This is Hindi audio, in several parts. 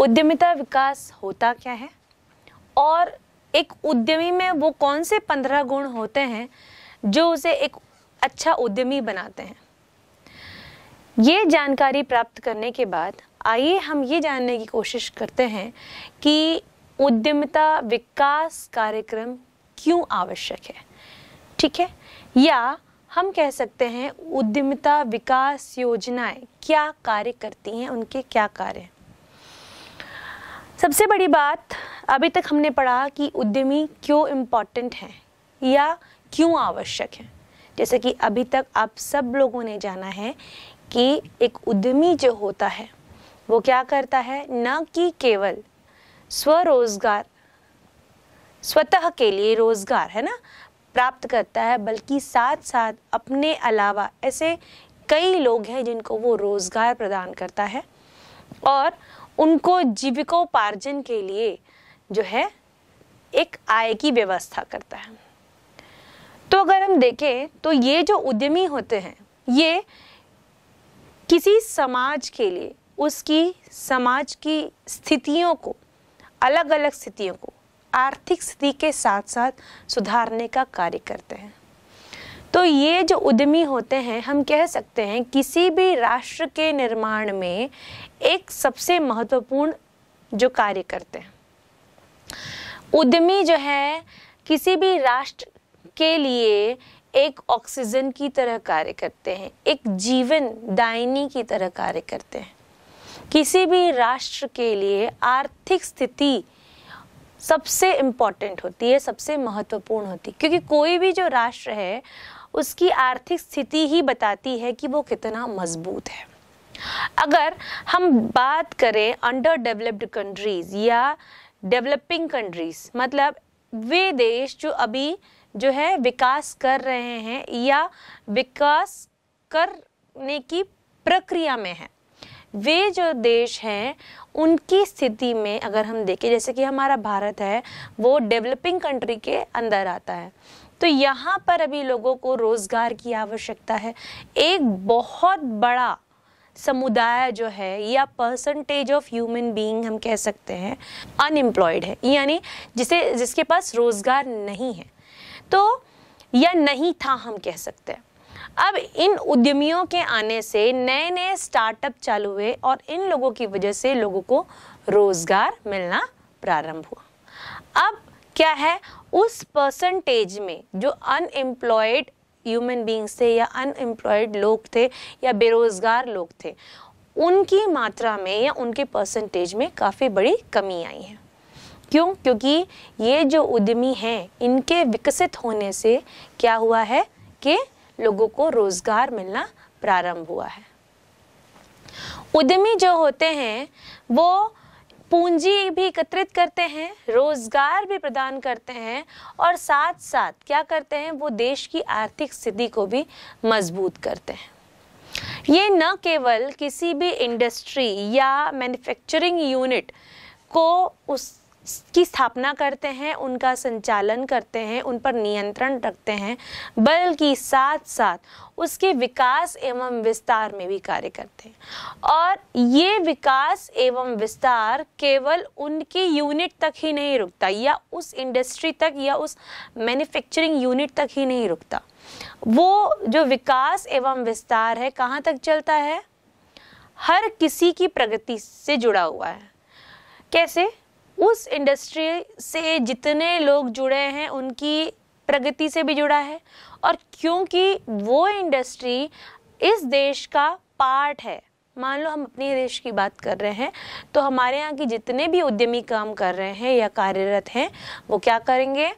उद्यमिता विकास होता क्या है और एक उद्यमी में वो कौन से पंद्रह गुण होते हैं जो उसे एक अच्छा उद्यमी बनाते हैं ये जानकारी प्राप्त करने के बाद आइए हम ये जानने की कोशिश करते हैं कि उद्यमिता विकास कार्यक्रम क्यों आवश्यक है ठीक है या हम कह सकते हैं उद्यमिता विकास योजनाएं क्या कार्य करती हैं उनके क्या कार्य हैं सबसे बड़ी बात अभी तक हमने पढ़ा कि उद्यमी क्यों इम्पॉर्टेंट हैं या क्यों आवश्यक हैं जैसे कि अभी तक आप सब लोगों ने जाना है कि एक उद्यमी जो होता है वो क्या करता है न कि केवल स्वरोजगार स्वतः के लिए रोजगार है ना प्राप्त करता है बल्कि साथ साथ अपने अलावा ऐसे कई लोग हैं जिनको वो रोजगार प्रदान करता है और उनको जीविकोपार्जन के लिए जो है एक आय की व्यवस्था करता है तो अगर हम देखें तो ये जो उद्यमी होते हैं ये किसी समाज के लिए उसकी समाज की स्थितियों को अलग अलग स्थितियों को आर्थिक स्थिति के साथ साथ सुधारने का कार्य करते हैं तो ये जो उद्यमी होते हैं हम कह सकते हैं किसी भी राष्ट्र के निर्माण में एक सबसे महत्वपूर्ण जो कार्य करते हैं उद्यमी जो है किसी भी राष्ट्र के लिए एक ऑक्सीजन की तरह कार्य करते हैं एक जीवन दायनी की तरह कार्य करते हैं किसी भी राष्ट्र के लिए आर्थिक स्थिति सबसे इम्पॉर्टेंट होती है सबसे महत्वपूर्ण होती है क्योंकि कोई भी जो राष्ट्र है उसकी आर्थिक स्थिति ही बताती है कि वो कितना मजबूत है अगर हम बात करें अंडर डेवलप्ड कंट्रीज़ या डेवलपिंग कंट्रीज़ मतलब वे देश जो अभी जो है विकास कर रहे हैं या विकास करने की प्रक्रिया में है वे जो देश हैं उनकी स्थिति में अगर हम देखें जैसे कि हमारा भारत है वो डेवलपिंग कंट्री के अंदर आता है तो यहाँ पर अभी लोगों को रोज़गार की आवश्यकता है एक बहुत बड़ा समुदाय जो है या परसेंटेज ऑफ ह्यूमन बीइंग हम कह सकते हैं अनएम्प्लॉयड है यानी जिसे जिसके पास रोज़गार नहीं है तो या नहीं था हम कह सकते हैं अब इन उद्यमियों के आने से नए नए स्टार्टअप चालू हुए और इन लोगों की वजह से लोगों को रोज़गार मिलना प्रारंभ हुआ अब क्या है उस परसेंटेज में जो अनएम्प्लॉयड ह्यूमन बींग्स थे या अनएम्प्लॉयड लोग थे या बेरोज़गार लोग थे उनकी मात्रा में या उनके परसेंटेज में काफ़ी बड़ी कमी आई है क्यों क्योंकि ये जो उद्यमी हैं इनके विकसित होने से क्या हुआ है कि लोगों को रोज़गार मिलना प्रारंभ हुआ है उद्यमी जो होते हैं वो पूंजी भी एकत्रित करते हैं रोजगार भी प्रदान करते हैं और साथ साथ क्या करते हैं वो देश की आर्थिक स्थिति को भी मजबूत करते हैं ये न केवल किसी भी इंडस्ट्री या मैन्युफैक्चरिंग यूनिट को उस की स्थापना करते हैं उनका संचालन करते हैं उन पर नियंत्रण रखते हैं बल्कि साथ साथ उसके विकास एवं विस्तार में भी कार्य करते हैं और ये विकास एवं विस्तार केवल उनके यूनिट तक ही नहीं रुकता या उस इंडस्ट्री तक या उस मैन्युफैक्चरिंग यूनिट तक ही नहीं रुकता वो जो विकास एवं विस्तार है कहाँ तक चलता है हर किसी की प्रगति से जुड़ा हुआ है कैसे उस इंडस्ट्री से जितने लोग जुड़े हैं उनकी प्रगति से भी जुड़ा है और क्योंकि वो इंडस्ट्री इस देश का पार्ट है मान लो हम अपने देश की बात कर रहे हैं तो हमारे यहाँ के जितने भी उद्यमी काम कर रहे हैं या कार्यरत हैं वो क्या करेंगे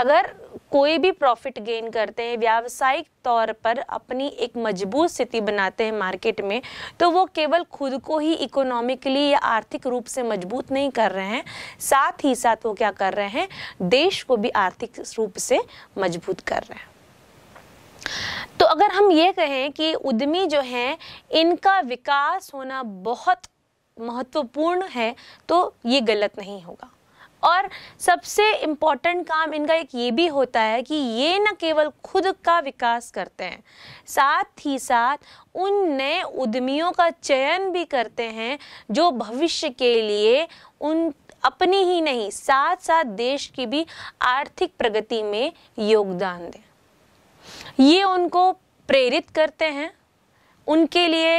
अगर कोई भी प्रॉफिट गेन करते हैं व्यावसायिक तौर पर अपनी एक मजबूत स्थिति बनाते हैं मार्केट में तो वो केवल खुद को ही इकोनॉमिकली या आर्थिक रूप से मजबूत नहीं कर रहे हैं साथ ही साथ वो क्या कर रहे हैं देश को भी आर्थिक रूप से मजबूत कर रहे हैं तो अगर हम ये कहें कि उद्यमी जो हैं इनका विकास होना बहुत महत्वपूर्ण है तो ये गलत नहीं होगा और सबसे इम्पॉर्टेंट काम इनका एक ये भी होता है कि ये न केवल खुद का विकास करते हैं साथ ही साथ उन नए उद्यमियों का चयन भी करते हैं जो भविष्य के लिए उन अपनी ही नहीं साथ साथ देश की भी आर्थिक प्रगति में योगदान दें ये उनको प्रेरित करते हैं उनके लिए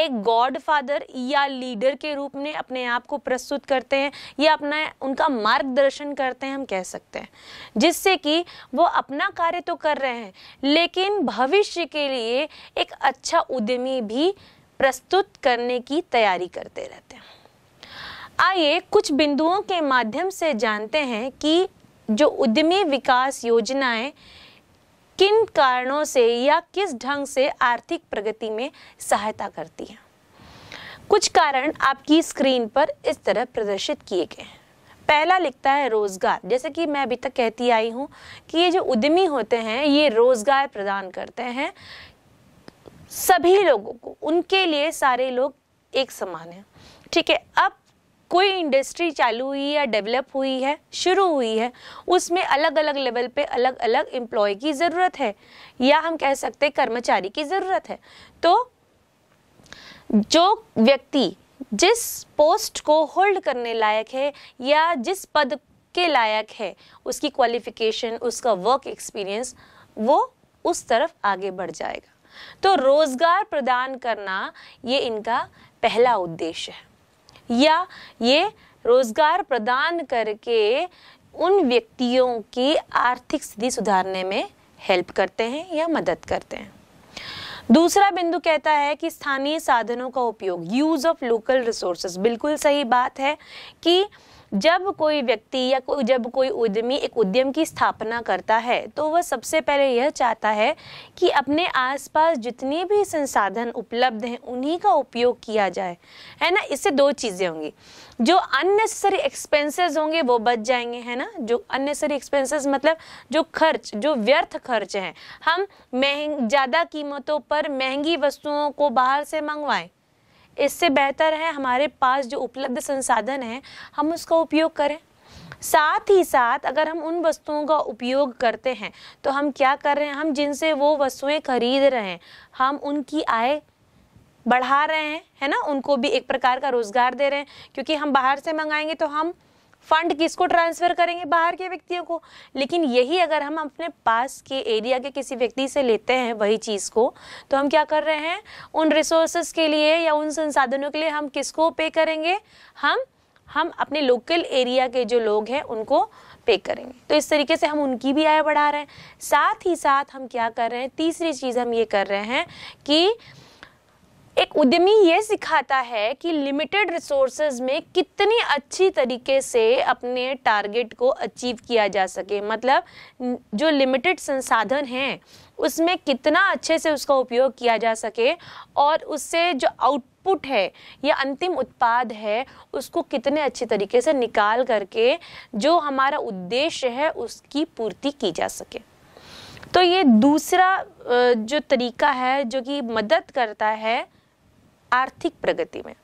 एक गॉड फादर या लीडर के रूप में अपने आप को प्रस्तुत करते हैं या अपना उनका मार्गदर्शन करते हैं हम कह सकते हैं जिससे कि वो अपना कार्य तो कर रहे हैं लेकिन भविष्य के लिए एक अच्छा उद्यमी भी प्रस्तुत करने की तैयारी करते रहते हैं आइए कुछ बिंदुओं के माध्यम से जानते हैं कि जो उद्यमी विकास योजनाएं किन कारणों से या किस ढंग से आर्थिक प्रगति में सहायता करती है कुछ कारण आपकी स्क्रीन पर इस तरह प्रदर्शित किए गए हैं पहला लिखता है रोज़गार जैसे कि मैं अभी तक कहती आई हूँ कि ये जो उद्यमी होते हैं ये रोज़गार प्रदान करते हैं सभी लोगों को उनके लिए सारे लोग एक समान हैं ठीक है अब कोई इंडस्ट्री चालू हुई या डेवलप हुई है शुरू हुई है उसमें अलग अलग लेवल पे अलग अलग एम्प्लॉय की ज़रूरत है या हम कह सकते हैं कर्मचारी की ज़रूरत है तो जो व्यक्ति जिस पोस्ट को होल्ड करने लायक है या जिस पद के लायक है उसकी क्वालिफिकेशन उसका वर्क एक्सपीरियंस वो उस तरफ आगे बढ़ जाएगा तो रोज़गार प्रदान करना ये इनका पहला उद्देश्य है या ये रोजगार प्रदान करके उन व्यक्तियों की आर्थिक स्थिति सुधारने में हेल्प करते हैं या मदद करते हैं दूसरा बिंदु कहता है कि स्थानीय साधनों का उपयोग यूज ऑफ लोकल रिसोर्सेज बिल्कुल सही बात है कि जब कोई व्यक्ति या को, जब कोई उद्यमी एक उद्यम की स्थापना करता है तो वह सबसे पहले यह चाहता है कि अपने आसपास जितने भी संसाधन उपलब्ध हैं उन्हीं का उपयोग किया जाए है ना इससे दो चीज़ें होंगी जो अननेसेसरी एक्सपेंसेस होंगे वो बच जाएंगे है ना जो अननेसेसरी एक्सपेंसेस मतलब जो खर्च जो व्यर्थ खर्च हैं हम महंग ज़्यादा कीमतों पर महंगी वस्तुओं को बाहर से मंगवाएं इससे बेहतर है हमारे पास जो उपलब्ध संसाधन हैं हम उसका उपयोग करें साथ ही साथ अगर हम उन वस्तुओं का उपयोग करते हैं तो हम क्या कर रहे हैं हम जिनसे वो वस्तुएं खरीद रहे हैं हम उनकी आय बढ़ा रहे हैं है ना उनको भी एक प्रकार का रोज़गार दे रहे हैं क्योंकि हम बाहर से मंगाएंगे तो हम फंड किसको ट्रांसफर करेंगे बाहर के व्यक्तियों को लेकिन यही अगर हम अपने पास के एरिया के किसी व्यक्ति से लेते हैं वही चीज़ को तो हम क्या कर रहे हैं उन रिसोर्सेस के लिए या उन संसाधनों के लिए हम किसको पे करेंगे हम हम अपने लोकल एरिया के जो लोग हैं उनको पे करेंगे तो इस तरीके से हम उनकी भी आय बढ़ा रहे हैं साथ ही साथ हम क्या कर रहे हैं तीसरी चीज़ हम ये कर रहे हैं कि एक उद्यमी ये सिखाता है कि लिमिटेड रिसोर्सेज में कितनी अच्छी तरीके से अपने टारगेट को अचीव किया जा सके मतलब जो लिमिटेड संसाधन हैं उसमें कितना अच्छे से उसका उपयोग किया जा सके और उससे जो आउटपुट है या अंतिम उत्पाद है उसको कितने अच्छे तरीके से निकाल करके जो हमारा उद्देश्य है उसकी पूर्ति की जा सके तो ये दूसरा जो तरीका है जो कि मदद करता है आर्थिक प्रगति में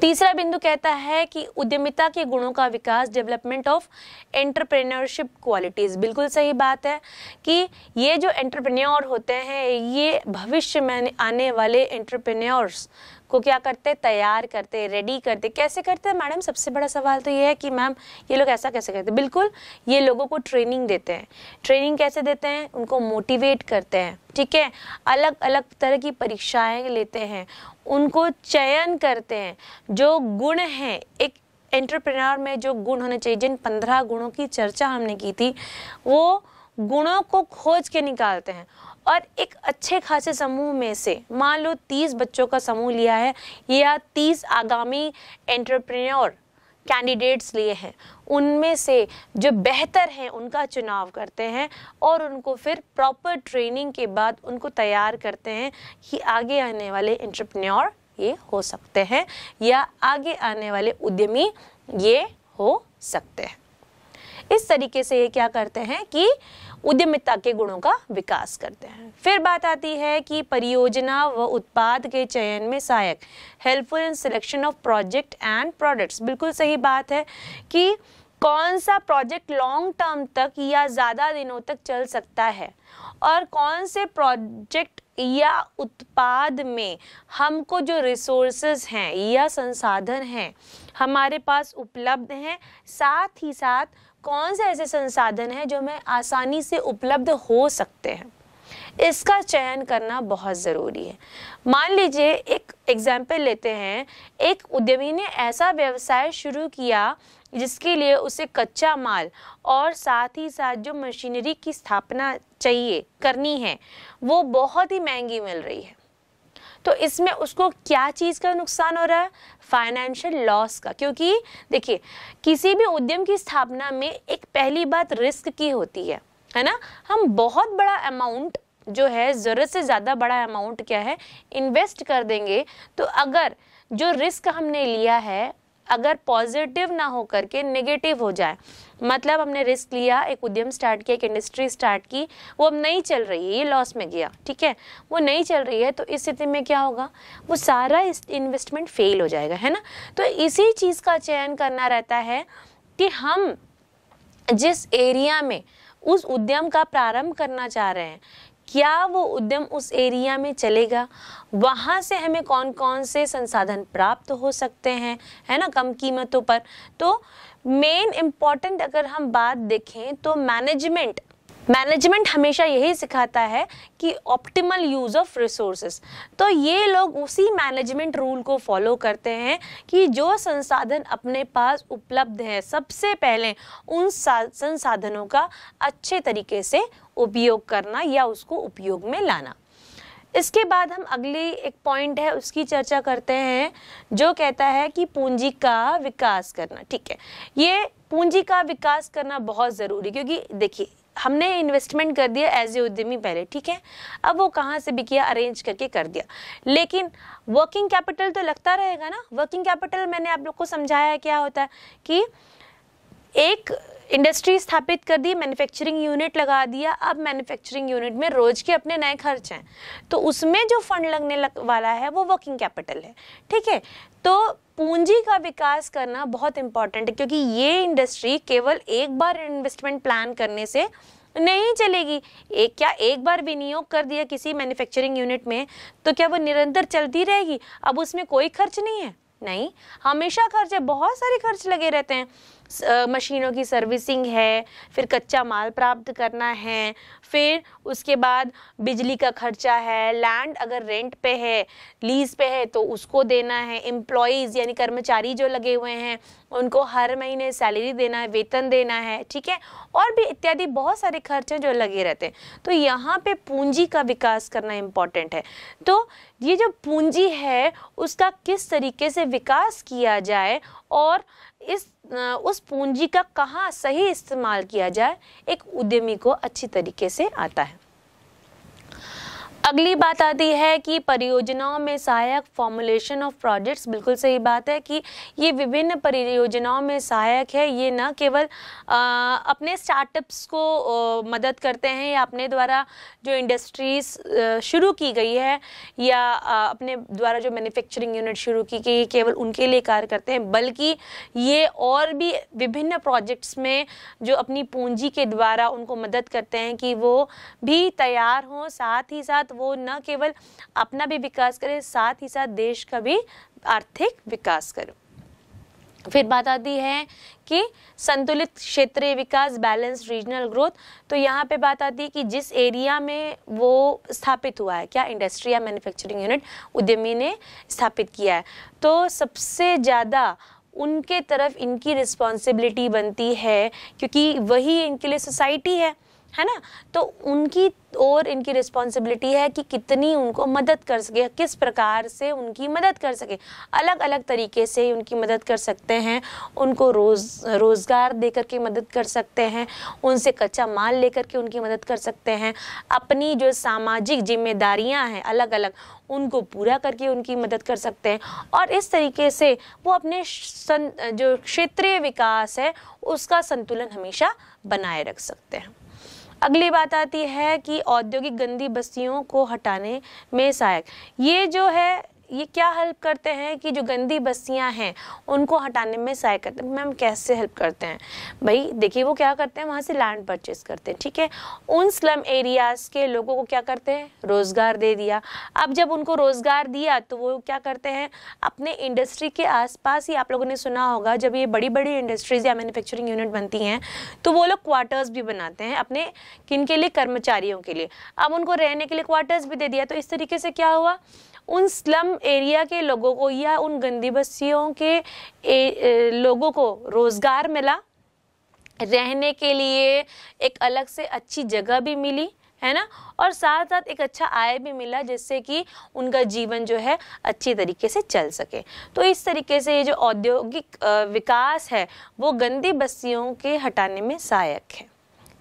तीसरा बिंदु कहता है कि उद्यमिता के गुणों का विकास डेवलपमेंट ऑफ एंटरप्रेन्योरशिप क्वालिटीज़ बिल्कुल सही बात है कि ये जो एंटरप्रेन्योर होते हैं ये भविष्य में आने वाले एंटरप्रेन्योर्स को क्या करते तैयार करते रेडी करते कैसे करते हैं मैडम सबसे बड़ा सवाल तो ये है कि मैम ये लोग ऐसा कैसे करते बिल्कुल ये लोगों को ट्रेनिंग देते हैं ट्रेनिंग कैसे देते हैं उनको मोटिवेट करते हैं ठीक है अलग अलग तरह की परीक्षाएं लेते हैं उनको चयन करते हैं जो गुण हैं एक एंटरप्रेन्योर में जो गुण होने चाहिए जिन पंद्रह गुणों की चर्चा हमने की थी वो गुणों को खोज के निकालते हैं और एक अच्छे खासे समूह में से मान लो तीस बच्चों का समूह लिया है या तीस आगामी एंटरप्रेन्योर कैंडिडेट्स लिए हैं उनमें से जो बेहतर हैं उनका चुनाव करते हैं और उनको फिर प्रॉपर ट्रेनिंग के बाद उनको तैयार करते हैं कि आगे आने वाले एंटरप्रेन्योर ये हो सकते हैं या आगे आने वाले उद्यमी ये हो सकते हैं इस तरीके से ये क्या करते हैं कि उद्यमिता के गुणों का विकास करते हैं फिर बात आती है कि परियोजना व उत्पाद के चयन में सहायक helpful in selection of project and products बिल्कुल सही बात है कि कौन सा प्रोजेक्ट लॉन्ग टर्म तक या ज़्यादा दिनों तक चल सकता है और कौन से प्रोजेक्ट या उत्पाद में हमको जो रिसोर्सेज हैं या संसाधन हैं हमारे पास उपलब्ध हैं साथ ही साथ कौन से ऐसे संसाधन हैं जो हमें आसानी से उपलब्ध हो सकते हैं इसका चयन करना बहुत ज़रूरी है मान लीजिए एक एग्जाम्पल लेते हैं एक उद्यमी ने ऐसा व्यवसाय शुरू किया जिसके लिए उसे कच्चा माल और साथ ही साथ जो मशीनरी की स्थापना चाहिए करनी है वो बहुत ही महंगी मिल रही है तो इसमें उसको क्या चीज़ का नुकसान हो रहा है फाइनेंशियल लॉस का क्योंकि देखिए किसी भी उद्यम की स्थापना में एक पहली बात रिस्क की होती है है ना हम बहुत बड़ा अमाउंट जो है ज़रूरत से ज़्यादा बड़ा अमाउंट क्या है इन्वेस्ट कर देंगे तो अगर जो रिस्क हमने लिया है अगर पॉजिटिव ना हो करके नेगेटिव हो जाए मतलब हमने रिस्क लिया एक उद्यम स्टार्ट किया एक इंडस्ट्री स्टार्ट की वो अब नहीं चल रही है ये लॉस में गया ठीक है वो नहीं चल रही है तो इस स्थिति में क्या होगा वो सारा इन्वेस्टमेंट फेल हो जाएगा है ना तो इसी चीज़ का चयन करना रहता है कि हम जिस एरिया में उस उद्यम का प्रारंभ करना चाह रहे हैं क्या वो उद्यम उस एरिया में चलेगा वहाँ से हमें कौन कौन से संसाधन प्राप्त हो सकते हैं है ना कम कीमतों पर तो मेन इम्पॉर्टेंट अगर हम बात देखें तो मैनेजमेंट मैनेजमेंट हमेशा यही सिखाता है कि ऑप्टिमल यूज़ ऑफ रिसोर्सेस तो ये लोग उसी मैनेजमेंट रूल को फॉलो करते हैं कि जो संसाधन अपने पास उपलब्ध हैं सबसे पहले उन संसाधनों का अच्छे तरीके से उपयोग करना या उसको उपयोग में लाना इसके बाद हम अगली एक पॉइंट है उसकी चर्चा करते हैं जो कहता है कि पूंजी का विकास करना ठीक है ये पूंजी का विकास करना बहुत ज़रूरी क्योंकि देखिए हमने इन्वेस्टमेंट कर दिया एज ए उद्यमी पहले ठीक है अब वो कहाँ से भी किया अरेंज करके कर दिया लेकिन वर्किंग कैपिटल तो लगता रहेगा ना वर्किंग कैपिटल मैंने आप लोग को समझाया है क्या होता है कि एक इंडस्ट्री स्थापित कर दी मैन्युफैक्चरिंग यूनिट लगा दिया अब मैन्युफैक्चरिंग यूनिट में रोज के अपने नए खर्च हैं तो उसमें जो फंड लगने लग वाला है वो वर्किंग कैपिटल है ठीक है तो पूंजी का विकास करना बहुत इंपॉर्टेंट है क्योंकि ये इंडस्ट्री केवल एक बार इन्वेस्टमेंट प्लान करने से नहीं चलेगी एक क्या एक बार विनियोग कर दिया किसी मैन्युफैक्चरिंग यूनिट में तो क्या वो निरंतर चलती रहेगी अब उसमें कोई खर्च नहीं है नहीं हमेशा खर्च है बहुत सारे खर्च लगे रहते हैं मशीनों की सर्विसिंग है फिर कच्चा माल प्राप्त करना है फिर उसके बाद बिजली का खर्चा है लैंड अगर रेंट पे है लीज पे है तो उसको देना है एम्प्लॉयज़ यानी कर्मचारी जो लगे हुए हैं उनको हर महीने सैलरी देना है वेतन देना है ठीक है और भी इत्यादि बहुत सारे खर्चे जो लगे रहते हैं तो यहाँ पे पूंजी का विकास करना इम्पोर्टेंट है तो ये जो पूंजी है उसका किस तरीके से विकास किया जाए और इस उस पूंजी का कहाँ सही इस्तेमाल किया जाए एक उद्यमी को अच्छी तरीके से आता है अगली बात आती है कि परियोजनाओं में सहायक फॉर्मुलेशन ऑफ प्रोजेक्ट्स बिल्कुल सही बात है कि ये विभिन्न परियोजनाओं में सहायक है ये न केवल आ, अपने स्टार्टअप्स को आ, मदद करते हैं या अपने द्वारा जो इंडस्ट्रीज शुरू की गई है या आ, अपने द्वारा जो मैन्युफैक्चरिंग यूनिट शुरू की गई है केवल उनके लिए कार्य करते हैं बल्कि ये और भी विभिन्न प्रोजेक्ट्स में जो अपनी पूंजी के द्वारा उनको मदद करते हैं कि वो भी तैयार हों साथ ही साथ वो न केवल अपना भी विकास करे साथ ही साथ देश का भी आर्थिक विकास करे फिर बात आती है कि संतुलित क्षेत्रीय विकास बैलेंस रीजनल ग्रोथ तो यहाँ पे बात आती है कि जिस एरिया में वो स्थापित हुआ है क्या इंडस्ट्री या मैन्युफैक्चरिंग यूनिट उद्यमी ने स्थापित किया है तो सबसे ज़्यादा उनके तरफ इनकी रिस्पॉन्सिबिलिटी बनती है क्योंकि वही इनके लिए सोसाइटी है है ना तो उनकी और इनकी रिस्पॉन्सिबिलिटी है कि कितनी उनको मदद कर सके किस प्रकार से उनकी मदद कर सके अलग अलग तरीके से उनकी मदद कर सकते हैं उनको रोज़ रोज़गार दे करके मदद कर सकते हैं उनसे कच्चा माल लेकर के उनकी मदद कर सकते हैं अपनी जो सामाजिक जिम्मेदारियां हैं अलग अलग उनको पूरा करके उनकी मदद कर सकते हैं और इस तरीके से वो अपने जो क्षेत्रीय विकास है उसका संतुलन हमेशा बनाए रख सकते हैं अगली बात आती है कि औद्योगिक गंदी बस्तियों को हटाने में सहायक ये जो है ये क्या हेल्प करते हैं कि जो गंदी बस्तियाँ हैं उनको हटाने में सहाय करते हैं मैम कैसे हेल्प करते हैं भाई देखिए वो क्या करते हैं वहाँ से लैंड परचेज करते हैं ठीक है उन स्लम एरियाज़ के लोगों को क्या करते हैं रोज़गार दे दिया अब जब उनको रोज़गार दिया तो वो क्या करते हैं अपने इंडस्ट्री के आस ही आप लोगों ने सुना होगा जब ये बड़ी बड़ी इंडस्ट्रीज़ या मैनुफेक्चरिंग यूनिट बनती हैं तो वो लोग क्वार्टर्स भी बनाते हैं अपने किन के लिए कर्मचारियों के लिए अब उनको रहने के लिए क्वार्टर्स भी दे दिया तो इस तरीके से क्या हुआ उन स्लम एरिया के लोगों को या उन गंदी बस्तियों के ए, ए, लोगों को रोज़गार मिला रहने के लिए एक अलग से अच्छी जगह भी मिली है ना और साथ साथ एक अच्छा आय भी मिला जिससे कि उनका जीवन जो है अच्छी तरीके से चल सके तो इस तरीके से ये जो औद्योगिक विकास है वो गंदी बस्तियों के हटाने में सहायक है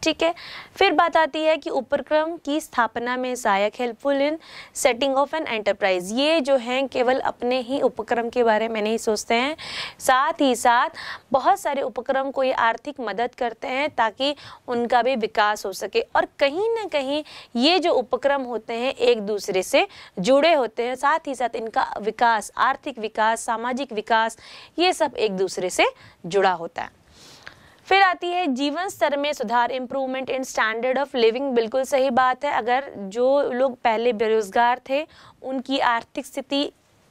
ठीक है फिर बात आती है कि उपक्रम की स्थापना में सहायक helpful in setting of an enterprise ये जो हैं केवल अपने ही उपक्रम के बारे में नहीं सोचते हैं साथ ही साथ बहुत सारे उपक्रम को ये आर्थिक मदद करते हैं ताकि उनका भी विकास हो सके और कहीं ना कहीं ये जो उपक्रम होते हैं एक दूसरे से जुड़े होते हैं साथ ही साथ इनका विकास आर्थिक विकास सामाजिक विकास ये सब एक दूसरे से जुड़ा होता है फिर आती है जीवन स्तर में सुधार improvement in standard of living बिल्कुल सही बात है अगर जो लोग पहले बेरोजगार थे उनकी आर्थिक स्थिति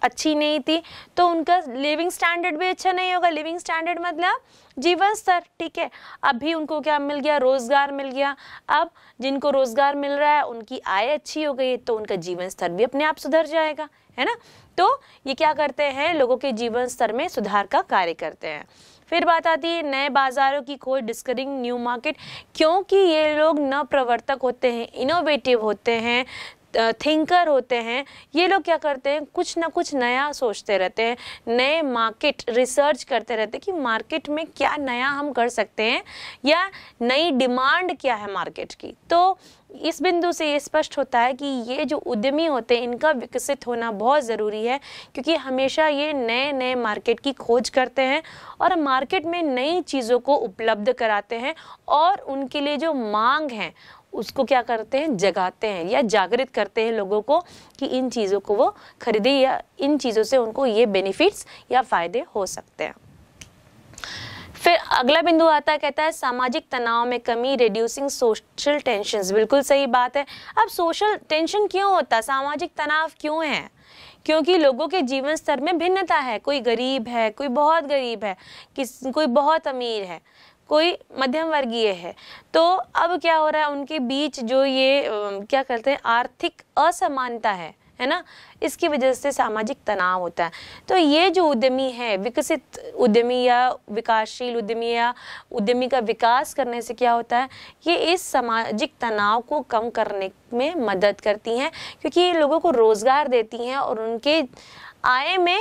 अच्छी नहीं थी तो उनका लिविंग स्टैंडर्ड भी अच्छा नहीं होगा लिविंग स्टैंडर्ड मतलब जीवन स्तर ठीक है अभी उनको क्या मिल गया रोज़गार मिल गया अब जिनको रोज़गार मिल रहा है उनकी आय अच्छी हो गई तो उनका जीवन स्तर भी अपने आप सुधर जाएगा है ना तो ये क्या करते हैं लोगों के जीवन स्तर में सुधार का कार्य करते हैं फिर बात आती है नए बाजारों की खोज डिस्करिंग न्यू मार्केट क्योंकि ये लोग न प्रवर्तक होते हैं इनोवेटिव होते हैं थिंकर होते हैं ये लोग क्या करते हैं कुछ ना कुछ नया सोचते रहते हैं नए मार्केट रिसर्च करते रहते हैं कि मार्केट में क्या नया हम कर सकते हैं या नई डिमांड क्या है मार्केट की तो इस बिंदु से ये स्पष्ट होता है कि ये जो उद्यमी होते हैं इनका विकसित होना बहुत ज़रूरी है क्योंकि हमेशा ये नए नए मार्केट की खोज करते हैं और मार्केट में नई चीज़ों को उपलब्ध कराते हैं और उनके लिए जो मांग है उसको क्या करते हैं जगाते हैं या जागृत करते हैं लोगों को कि इन चीज़ों को वो खरीदे या इन चीज़ों से उनको ये बेनिफिट्स या फ़ायदे हो सकते हैं फिर अगला बिंदु आता है कहता है सामाजिक तनाव में कमी रिड्यूसिंग सोशल टेंशन बिल्कुल सही बात है अब सोशल टेंशन क्यों होता है सामाजिक तनाव क्यों है क्योंकि लोगों के जीवन स्तर में भिन्नता है कोई गरीब है कोई बहुत गरीब है किस कोई बहुत अमीर है कोई मध्यम वर्गीय है तो अब क्या हो रहा है उनके बीच जो ये क्या करते हैं आर्थिक असमानता है है ना इसकी वजह से सामाजिक तनाव होता है तो ये जो उद्यमी है विकसित उद्यमी या विकासशील उद्यमी या उद्यमी का विकास करने से क्या होता है ये इस सामाजिक तनाव को कम करने में मदद करती हैं क्योंकि ये लोगों को रोज़गार देती हैं और उनके आय में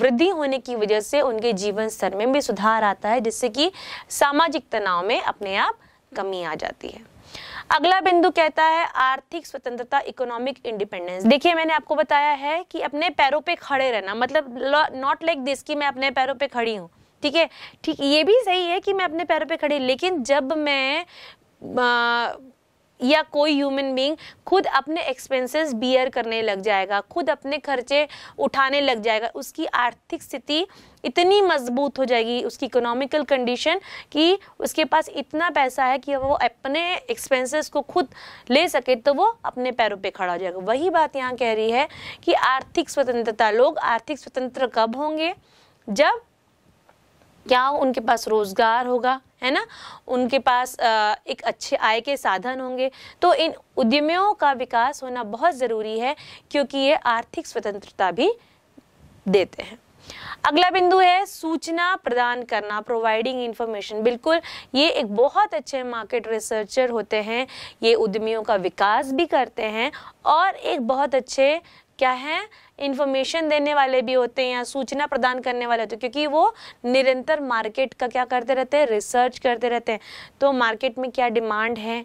वृद्धि होने की वजह से उनके जीवन स्तर में भी सुधार आता है जिससे कि सामाजिक तनाव में अपने आप कमी आ जाती है अगला बिंदु कहता है आर्थिक स्वतंत्रता इकोनॉमिक इंडिपेंडेंस देखिए मैंने आपको बताया है कि अपने पैरों पे खड़े रहना मतलब नॉट लाइक दिस कि मैं अपने पैरों पे खड़ी हूँ ठीक है ठीक ये भी सही है कि मैं अपने पैरों पे खड़ी लेकिन जब मैं आ, या कोई ह्यूमन बींग खुद अपने एक्सपेंसेस बियर करने लग जाएगा खुद अपने खर्चे उठाने लग जाएगा उसकी आर्थिक स्थिति इतनी मजबूत हो जाएगी उसकी इकोनॉमिकल कंडीशन कि उसके पास इतना पैसा है कि वो अपने एक्सपेंसेस को खुद ले सके तो वो अपने पैरों पे खड़ा हो जाएगा वही बात यहाँ कह रही है कि आर्थिक स्वतंत्रता लोग आर्थिक स्वतंत्र कब होंगे जब क्या उनके पास रोजगार होगा है ना उनके पास एक अच्छे आय के साधन होंगे तो इन उद्यमियों का विकास होना बहुत ज़रूरी है क्योंकि ये आर्थिक स्वतंत्रता भी देते हैं अगला बिंदु है सूचना प्रदान करना प्रोवाइडिंग इन्फॉर्मेशन बिल्कुल ये एक बहुत अच्छे मार्केट रिसर्चर होते हैं ये उद्यमियों का विकास भी करते हैं और एक बहुत अच्छे क्या है इन्फॉर्मेशन देने वाले भी होते हैं या सूचना प्रदान करने वाले होते हैं क्योंकि वो निरंतर मार्केट का क्या करते रहते हैं रिसर्च करते रहते हैं तो मार्केट में क्या डिमांड है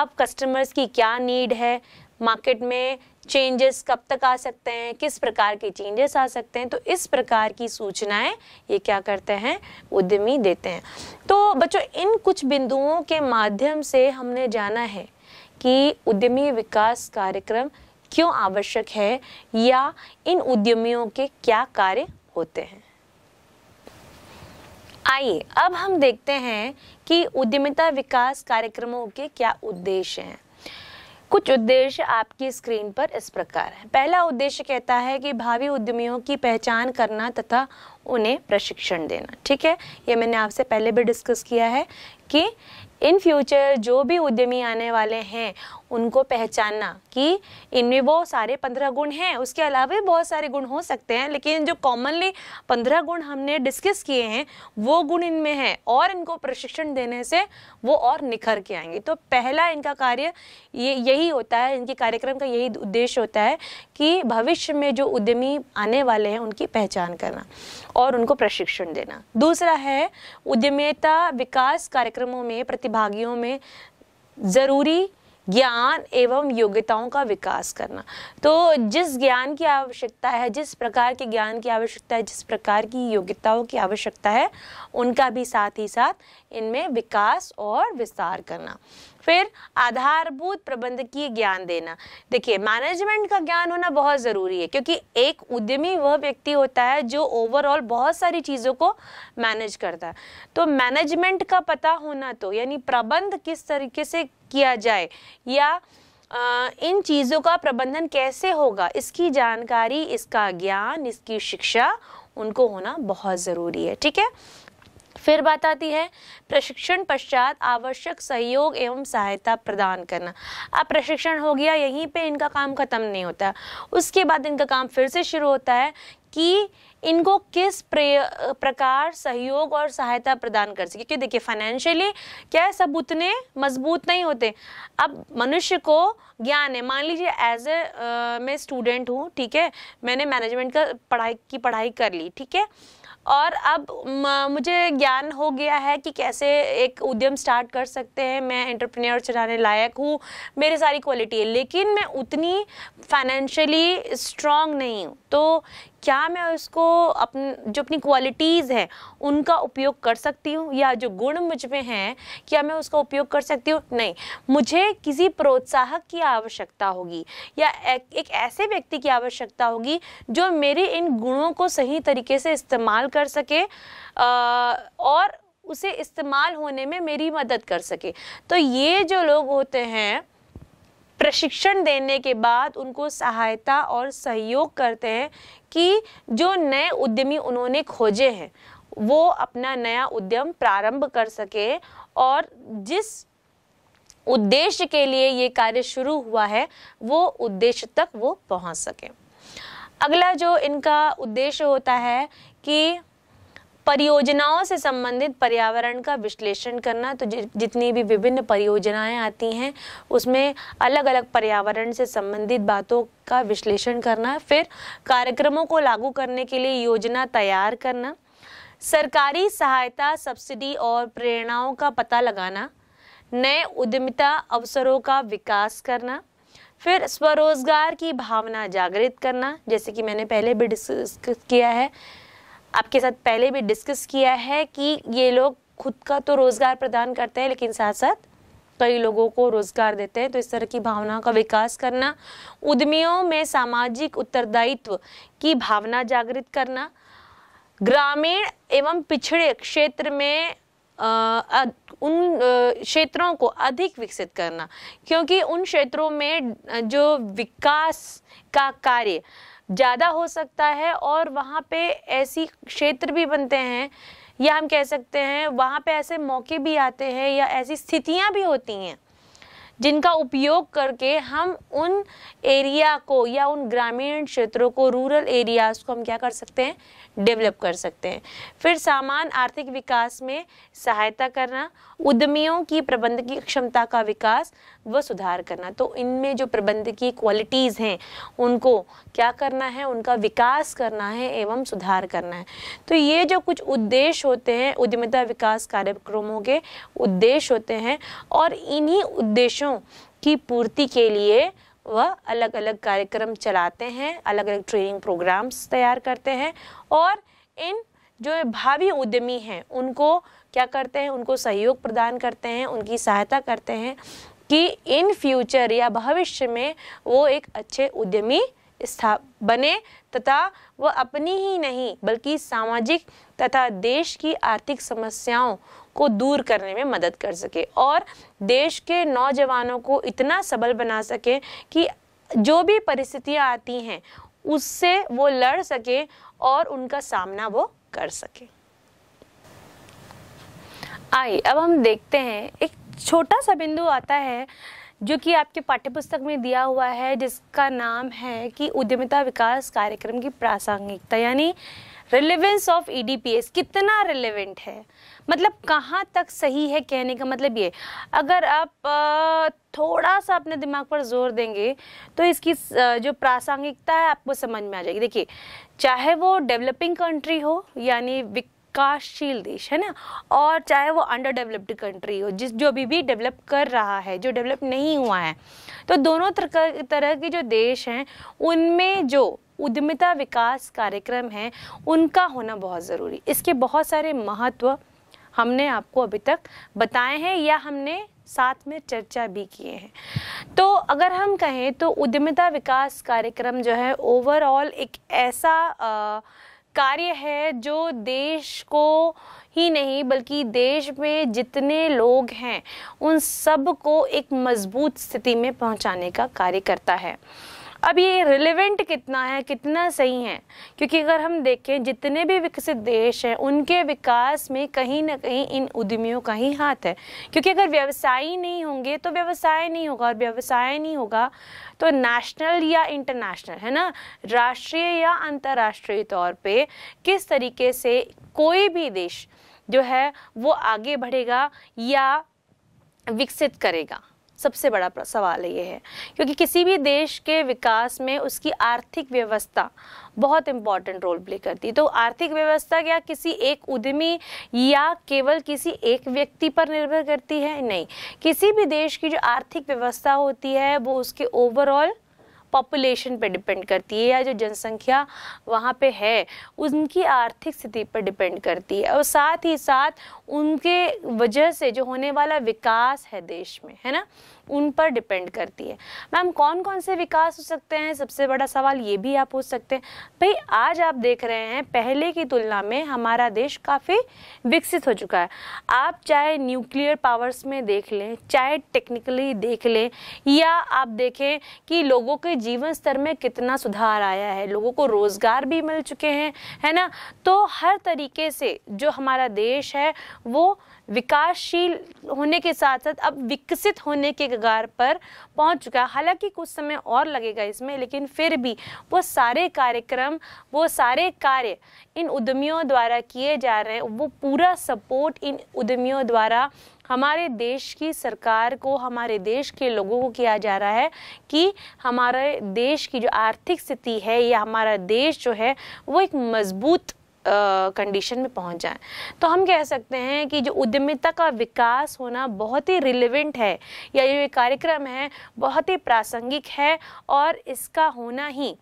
अब कस्टमर्स की क्या नीड है मार्केट में चेंजेस कब तक आ सकते हैं किस प्रकार के चेंजेस आ सकते हैं तो इस प्रकार की सूचनाएं ये क्या करते हैं उद्यमी देते हैं तो बच्चों इन कुछ बिंदुओं के माध्यम से हमने जाना है कि उद्यमी विकास कार्यक्रम क्यों आवश्यक है या इन उद्यमियों के क्या कार्य होते हैं आइए अब हम देखते हैं कि उद्यमिता विकास कार्यक्रमों के क्या उद्देश्य हैं कुछ उद्देश्य आपकी स्क्रीन पर इस प्रकार है पहला उद्देश्य कहता है कि भावी उद्यमियों की पहचान करना तथा उन्हें प्रशिक्षण देना ठीक है ये मैंने आपसे पहले भी डिस्कस किया है कि इन फ्यूचर जो भी उद्यमी आने वाले हैं उनको पहचानना कि इनमें वो सारे पंद्रह गुण हैं उसके अलावा भी बहुत सारे गुण हो सकते हैं लेकिन जो कॉमनली पंद्रह गुण हमने डिस्कस किए हैं वो गुण इनमें हैं और इनको प्रशिक्षण देने से वो और निखर के आएंगे तो पहला इनका कार्य ये यही होता है इनके कार्यक्रम का यही उद्देश्य होता है कि भविष्य में जो उद्यमी आने वाले हैं उनकी पहचान करना और उनको प्रशिक्षण देना दूसरा है उद्यमिता विकास कार्यक्रमों में प्रतिभागियों में ज़रूरी ज्ञान एवं योग्यताओं का विकास करना तो जिस ज्ञान की आवश्यकता है जिस प्रकार के ज्ञान की आवश्यकता है जिस प्रकार की योग्यताओं की आवश्यकता है उनका भी साथ ही साथ इनमें विकास और विस्तार करना फिर आधारभूत प्रबंधकीय ज्ञान देना देखिए मैनेजमेंट का ज्ञान होना बहुत ज़रूरी है क्योंकि एक उद्यमी वह व्यक्ति होता है जो ओवरऑल बहुत सारी चीज़ों को मैनेज करता है तो मैनेजमेंट का पता होना तो यानी प्रबंध किस तरीके से किया जाए या इन चीज़ों का प्रबंधन कैसे होगा इसकी जानकारी इसका ज्ञान इसकी शिक्षा उनको होना बहुत ज़रूरी है ठीक है फिर बात आती है प्रशिक्षण पश्चात आवश्यक सहयोग एवं सहायता प्रदान करना अब प्रशिक्षण हो गया यहीं पे इनका काम ख़त्म नहीं होता उसके बाद इनका काम फिर से शुरू होता है कि इनको किस प्रकार सहयोग और सहायता प्रदान कर सके क्योंकि देखिए फाइनेंशियली क्या है सब उतने मजबूत नहीं होते अब मनुष्य को ज्ञान है मान लीजिए एज ए मैं स्टूडेंट हूँ ठीक है मैंने मैनेजमेंट का पढ़ाई की पढ़ाई कर ली ठीक है और अब मुझे ज्ञान हो गया है कि कैसे एक उद्यम स्टार्ट कर सकते हैं मैं एंटरप्रेन्योर चलाने लायक हूँ मेरी सारी क्वालिटी है लेकिन मैं उतनी फाइनेंशियली स्ट्रांग नहीं हूँ तो क्या मैं उसको अपन जो अपनी क्वालिटीज़ हैं उनका उपयोग कर सकती हूँ या जो गुण मुझ में हैं क्या मैं उसका उपयोग कर सकती हूँ नहीं मुझे किसी प्रोत्साहक की आवश्यकता होगी या एक, एक ऐसे व्यक्ति की आवश्यकता होगी जो मेरे इन गुणों को सही तरीके से इस्तेमाल कर सके आ, और उसे इस्तेमाल होने में मेरी मदद कर सके तो ये जो लोग होते हैं प्रशिक्षण देने के बाद उनको सहायता और सहयोग करते हैं कि जो नए उद्यमी उन्होंने खोजे हैं वो अपना नया उद्यम प्रारंभ कर सके और जिस उद्देश्य के लिए ये कार्य शुरू हुआ है वो उद्देश्य तक वो पहुंच सके अगला जो इनका उद्देश्य होता है कि परियोजनाओं से संबंधित पर्यावरण का विश्लेषण करना तो जितनी भी विभिन्न परियोजनाएं आती हैं उसमें अलग अलग पर्यावरण से संबंधित बातों का विश्लेषण करना फिर कार्यक्रमों को लागू करने के लिए योजना तैयार करना सरकारी सहायता सब्सिडी और प्रेरणाओं का पता लगाना नए उद्यमिता अवसरों का विकास करना फिर स्वरोजगार की भावना जागृत करना जैसे कि मैंने पहले भी डिस्कस किया है आपके साथ पहले भी डिस्कस किया है कि ये लोग खुद का तो रोज़गार प्रदान करते हैं लेकिन साथ साथ कई लोगों को रोजगार देते हैं तो इस तरह की भावना का विकास करना उद्यमियों में सामाजिक उत्तरदायित्व की भावना जागृत करना ग्रामीण एवं पिछड़े क्षेत्र में आ, उन क्षेत्रों को अधिक विकसित करना क्योंकि उन क्षेत्रों में जो विकास का कार्य ज़्यादा हो सकता है और वहाँ पे ऐसी क्षेत्र भी बनते हैं या हम कह सकते हैं वहाँ पे ऐसे मौके भी आते हैं या ऐसी स्थितियाँ भी होती हैं जिनका उपयोग करके हम उन एरिया को या उन ग्रामीण क्षेत्रों को रूरल एरियाज़ को हम क्या कर सकते हैं डेवलप कर सकते हैं फिर सामान आर्थिक विकास में सहायता करना उद्यमियों की प्रबंधकीय क्षमता का विकास व सुधार करना तो इनमें जो प्रबंधकीय क्वालिटीज़ हैं उनको क्या करना है उनका विकास करना है एवं सुधार करना है तो ये जो कुछ उद्देश्य होते हैं उद्यमिता विकास कार्यक्रमों के उद्देश्य होते हैं और इन्हीं उद्देश्यों की पूर्ति के लिए वह अलग अलग कार्यक्रम चलाते हैं अलग अलग ट्रेनिंग प्रोग्राम्स तैयार करते हैं और इन जो भावी उद्यमी हैं उनको क्या करते हैं उनको सहयोग प्रदान करते हैं उनकी सहायता करते हैं कि इन फ्यूचर या भविष्य में वो एक अच्छे उद्यमी स्था बने तथा वह अपनी ही नहीं बल्कि सामाजिक तथा देश की आर्थिक समस्याओं को दूर करने में मदद कर सके और देश के नौजवानों को इतना सबल बना सके कि जो भी परिस्थितियां आती हैं उससे वो लड़ सके और उनका सामना वो कर सके आई अब हम देखते हैं एक छोटा सा बिंदु आता है जो कि आपके पाठ्यपुस्तक में दिया हुआ है जिसका नाम है कि उद्यमिता विकास कार्यक्रम की प्रासंगिकता यानी रिलेवेंस ऑफ ईडीपीएस कितना रिलेवेंट है मतलब कहाँ तक सही है कहने का मतलब ये अगर आप थोड़ा सा अपने दिमाग पर जोर देंगे तो इसकी जो प्रासंगिकता है आपको समझ में आ जाएगी देखिए चाहे वो डेवलपिंग कंट्री हो यानी विकासशील देश है ना और चाहे वो अंडर डेवलप्ड कंट्री हो जिस जो अभी भी डेवलप कर रहा है जो डेवलप नहीं हुआ है तो दोनों तरह के जो देश हैं उनमें जो उद्यमिता विकास कार्यक्रम हैं उनका होना बहुत ज़रूरी इसके बहुत सारे महत्व हमने आपको अभी तक बताए हैं या हमने साथ में चर्चा भी किए हैं तो अगर हम कहें तो उद्यमिता विकास कार्यक्रम जो है ओवरऑल एक ऐसा आ, कार्य है जो देश को ही नहीं बल्कि देश में जितने लोग हैं उन सब को एक मजबूत स्थिति में पहुंचाने का कार्य करता है अब ये रिलेवेंट कितना है कितना सही है क्योंकि अगर हम देखें जितने भी विकसित देश हैं उनके विकास में कहीं ना कहीं इन उद्यमियों का ही हाथ है क्योंकि अगर व्यवसायी नहीं होंगे तो व्यवसाय नहीं होगा और व्यवसाय नहीं होगा तो नेशनल या इंटरनेशनल है ना राष्ट्रीय या अंतर्राष्ट्रीय तौर पर किस तरीके से कोई भी देश जो है वो आगे बढ़ेगा या विकसित करेगा सबसे बड़ा सवाल ये है क्योंकि किसी भी देश के विकास में उसकी आर्थिक व्यवस्था बहुत इम्पॉर्टेंट रोल प्ले करती है तो आर्थिक व्यवस्था क्या किसी एक उद्यमी या केवल किसी एक व्यक्ति पर निर्भर करती है नहीं किसी भी देश की जो आर्थिक व्यवस्था होती है वो उसके ओवरऑल पॉपुलेशन पे डिपेंड करती है या जो जनसंख्या वहाँ पे है उनकी आर्थिक स्थिति पर डिपेंड करती है और साथ ही साथ उनके वजह से जो होने वाला विकास है देश में है ना उन पर डिपेंड करती है मैम कौन कौन से विकास हो सकते हैं सबसे बड़ा सवाल ये भी आप पूछ सकते हैं भाई आज आप देख रहे हैं पहले की तुलना में हमारा देश काफ़ी विकसित हो चुका है आप चाहे न्यूक्लियर पावर्स में देख लें चाहे टेक्निकली देख लें या आप देखें कि लोगों के जीवन स्तर में कितना सुधार आया है लोगों को रोज़गार भी मिल चुके हैं है ना तो हर तरीके से जो हमारा देश है वो विकासशील होने के साथ साथ अब विकसित होने के कगार पर पहुंच चुका है हालांकि कुछ समय और लगेगा इसमें लेकिन फिर भी वो सारे कार्यक्रम वो सारे कार्य इन उद्यमियों द्वारा किए जा रहे हैं वो पूरा सपोर्ट इन उद्यमियों द्वारा हमारे देश की सरकार को हमारे देश के लोगों को किया जा रहा है कि हमारे देश की जो आर्थिक स्थिति है या हमारा देश जो है वो एक मजबूत कंडीशन में पहुंच जाए तो हम कह सकते हैं कि जो उद्यमिता का विकास होना बहुत ही रिलेवेंट है या ये कार्यक्रम है बहुत ही प्रासंगिक है और इसका होना ही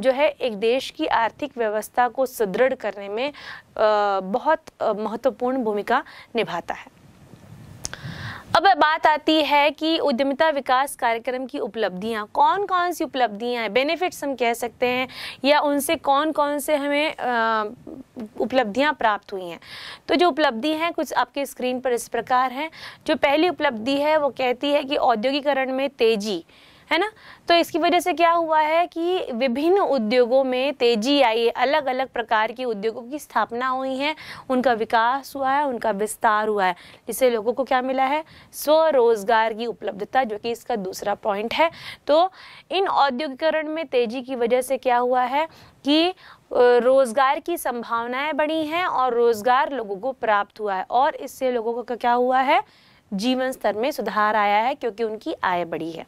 जो है एक देश की आर्थिक व्यवस्था को सुदृढ़ करने में बहुत महत्वपूर्ण भूमिका निभाता है अब बात आती है कि उद्यमिता विकास कार्यक्रम की उपलब्धियाँ कौन कौन सी उपलब्धियाँ हैं बेनिफिट्स हम कह सकते हैं या उनसे कौन कौन से हमें उपलब्धियाँ प्राप्त हुई हैं तो जो उपलब्धि हैं कुछ आपके स्क्रीन पर इस प्रकार हैं जो पहली उपलब्धि है वो कहती है कि औद्योगिकरण में तेज़ी है ना तो इसकी वजह से क्या हुआ है कि विभिन्न उद्योगों में तेजी आई है अलग अलग प्रकार के उद्योगों की स्थापना हुई है उनका विकास हुआ है उनका विस्तार हुआ है जिससे लोगों को क्या मिला है स्वरोजगार की उपलब्धता जो कि इसका दूसरा पॉइंट है तो इन औद्योगिकरण में तेजी की वजह से क्या हुआ है कि रोज़गार की संभावनाएं बढ़ी हैं और रोज़गार लोगों को प्राप्त हुआ है और इससे लोगों का क्या हुआ है जीवन स्तर में सुधार आया है क्योंकि उनकी आय बढ़ी है